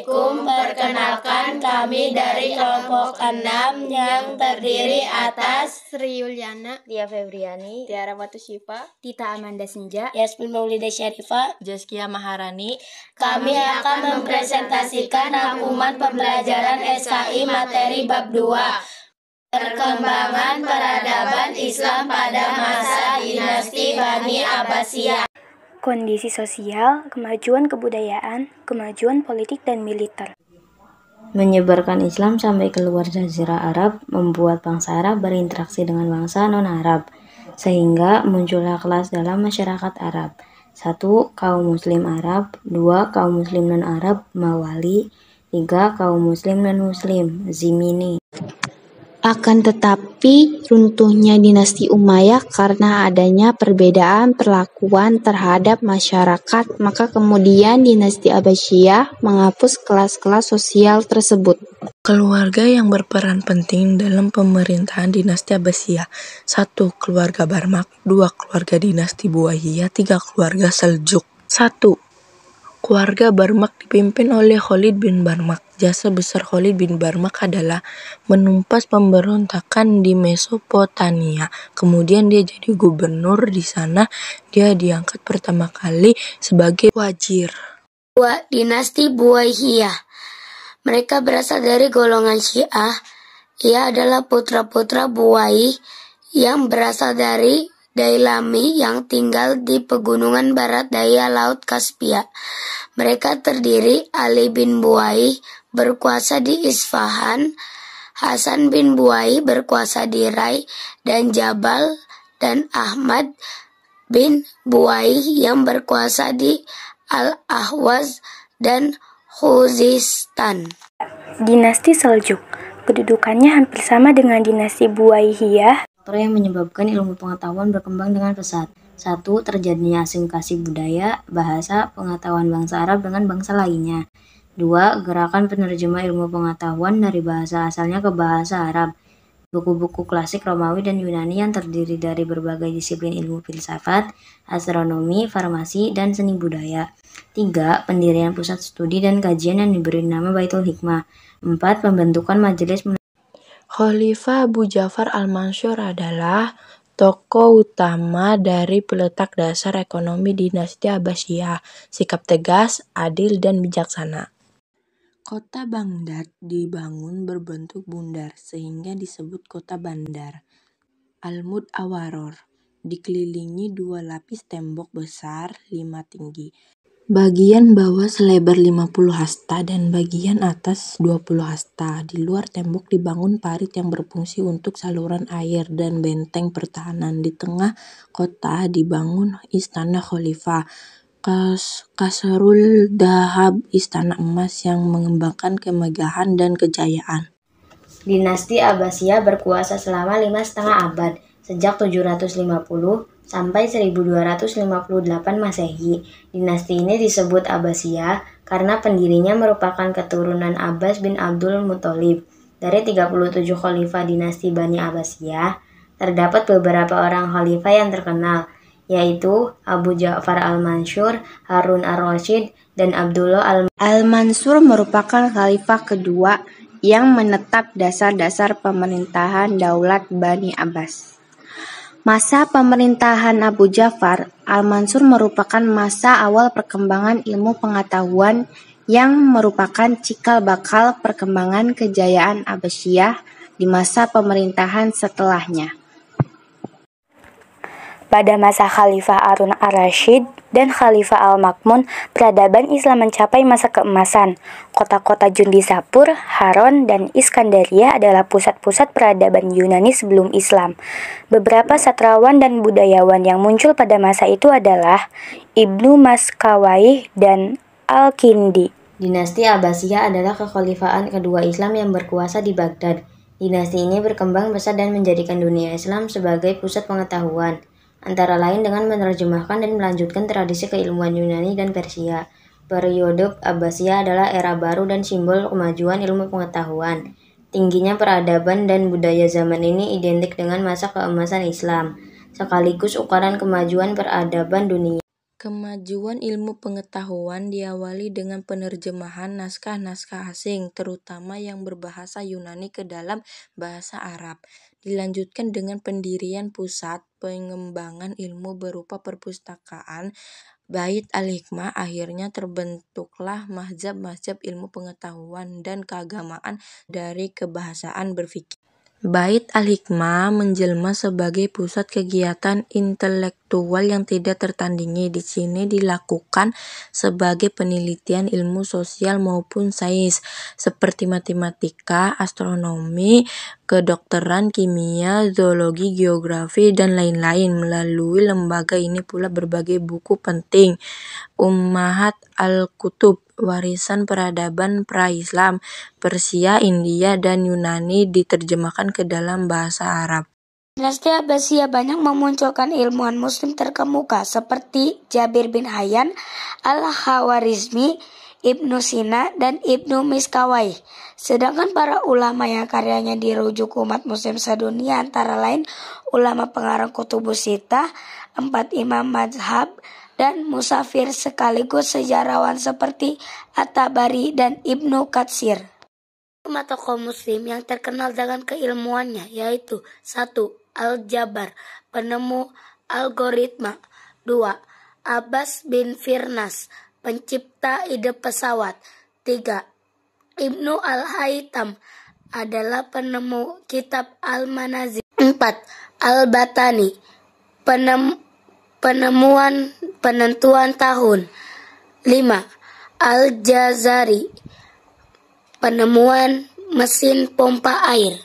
Assalamualaikum, perkenalkan kami dari kelompok 6 yang terdiri atas Sri Yuliana, Tia Febriani, Tiara Watu Syifa, Tita Amanda Senja, Yasmin Maulida Syarifa, Jaskia Maharani. Kami akan mempresentasikan rangkuman pembelajaran SKI materi bab 2 perkembangan peradaban Islam pada masa dinasti Bani Abbasiyah kondisi sosial, kemajuan kebudayaan, kemajuan politik dan militer. Menyebarkan Islam sampai ke luar jazirah Arab membuat bangsa Arab berinteraksi dengan bangsa non-Arab, sehingga muncullah kelas dalam masyarakat Arab. Satu, kaum muslim Arab. Dua, kaum muslim non-Arab, mawali. Tiga, kaum muslim non-muslim, zimini. Akan tetapi, runtuhnya dinasti Umayyah karena adanya perbedaan perlakuan terhadap masyarakat, maka kemudian dinasti Abbasiyah menghapus kelas-kelas sosial tersebut. Keluarga yang berperan penting dalam pemerintahan dinasti Abbasiyah. satu Keluarga Barmak, dua Keluarga dinasti Buahiyah, tiga Keluarga Seljuk. satu Keluarga Barmak dipimpin oleh Khalid bin Barmak. Jasa besar Khalid bin Barmak adalah menumpas pemberontakan di Mesopotamia. Kemudian dia jadi gubernur di sana. Dia diangkat pertama kali sebagai wajir. Buah dinasti Buaihiyah. Mereka berasal dari golongan Syiah. Ia adalah putra-putra Buai yang berasal dari Dailami yang tinggal di pegunungan barat daya Laut Kaspia. Mereka terdiri Ali bin Buai berkuasa di Isfahan, Hasan bin Buai berkuasa di Rai dan Jabal dan Ahmad bin Buai yang berkuasa di Al-Ahwaz dan Khuzistan. Dinasti Seljuk kedudukannya hampir sama dengan dinasti Buaihiyah. Faktor yang menyebabkan ilmu pengetahuan berkembang dengan pesat. Satu, terjadinya asimilasi budaya, bahasa, pengetahuan bangsa Arab dengan bangsa lainnya. Dua, gerakan penerjemah ilmu pengetahuan dari bahasa asalnya ke bahasa Arab. Buku-buku klasik Romawi dan Yunani yang terdiri dari berbagai disiplin ilmu filsafat, astronomi, farmasi, dan seni budaya. tiga Pendirian pusat studi dan kajian yang diberi nama Baitul Hikmah. empat Pembentukan majelis Khalifah Abu Ja'far Al-Mansur adalah tokoh utama dari peletak dasar ekonomi dinasti Abbasiyah, sikap tegas, adil, dan bijaksana. Kota Baghdad dibangun berbentuk bundar sehingga disebut kota bandar. Almut Awaror dikelilingi dua lapis tembok besar lima tinggi Bagian bawah selebar 50 hasta dan bagian atas 20 hasta. Di luar tembok dibangun parit yang berfungsi untuk saluran air dan benteng pertahanan. Di tengah kota dibangun istana khalifah. Kas Kasrul Dahab, istana emas yang mengembangkan kemegahan dan kejayaan. Dinasti Abbasiyah berkuasa selama lima setengah abad, sejak 750 sampai 1258 Masehi. Dinasti ini disebut Abbasiyah karena pendirinya merupakan keturunan Abbas bin Abdul Muthalib. Dari 37 khalifah dinasti Bani Abbasiyah, terdapat beberapa orang khalifah yang terkenal, yaitu Abu Ja'far al-Mansur, Harun ar rashid dan Abdullah al-Mansur. Al-Mansur merupakan khalifah kedua yang menetap dasar-dasar pemerintahan daulat Bani Abbas. Masa pemerintahan Abu Ja'far al-Mansur merupakan masa awal perkembangan ilmu pengetahuan yang merupakan cikal bakal perkembangan kejayaan Abbasiyah di masa pemerintahan setelahnya. Pada masa Khalifah Arun Ar-Rashid dan Khalifah Al-Makmun, peradaban Islam mencapai masa keemasan. Kota-kota Jundisapur, Haron, dan Iskandaria adalah pusat-pusat peradaban Yunani sebelum Islam. Beberapa satrawan dan budayawan yang muncul pada masa itu adalah Ibnu Maskawaih dan Al-Kindi. Dinasti Abbasiyah adalah kekhalifahan kedua Islam yang berkuasa di Baghdad. Dinasti ini berkembang besar dan menjadikan dunia Islam sebagai pusat pengetahuan, antara lain dengan menerjemahkan dan melanjutkan tradisi keilmuan Yunani dan Persia. Periode Abbasiyah adalah era baru dan simbol kemajuan ilmu pengetahuan. Tingginya peradaban dan budaya zaman ini identik dengan masa keemasan Islam, sekaligus ukuran kemajuan peradaban dunia. Kemajuan ilmu pengetahuan diawali dengan penerjemahan naskah-naskah asing, terutama yang berbahasa Yunani ke dalam bahasa Arab. Dilanjutkan dengan pendirian pusat pengembangan ilmu berupa perpustakaan Bait al-Hikmah akhirnya terbentuklah mazhab-mazhab ilmu pengetahuan dan keagamaan dari kebahasaan berfikir. Bait Al-Hikmah menjelma sebagai pusat kegiatan intelektual yang tidak tertandingi. Di sini dilakukan sebagai penelitian ilmu sosial maupun sains seperti matematika, astronomi, kedokteran, kimia, zoologi, geografi, dan lain-lain. Melalui lembaga ini pula berbagai buku penting. Ummahat Al-Kutub warisan peradaban pra-Islam, Persia, India, dan Yunani diterjemahkan ke dalam bahasa Arab. Dinasti Abbasiyah banyak memunculkan ilmuwan muslim terkemuka seperti Jabir bin Hayyan, Al-Hawarizmi, Ibnu Sina, dan Ibnu Miskawai. Sedangkan para ulama yang karyanya dirujuk umat muslim sedunia antara lain ulama pengarang Kutubus Sita, empat imam mazhab, dan musafir sekaligus sejarawan seperti At-Tabari dan Ibnu Katsir. Lima tokoh muslim yang terkenal dengan keilmuannya yaitu 1. Al-Jabar, penemu algoritma. 2. Abbas bin Firnas, pencipta ide pesawat. 3. Ibnu Al-Haitam adalah penemu kitab al manazir 4. Al-Batani, penemu Penemuan penentuan tahun 5. Al-Jazari Penemuan mesin pompa air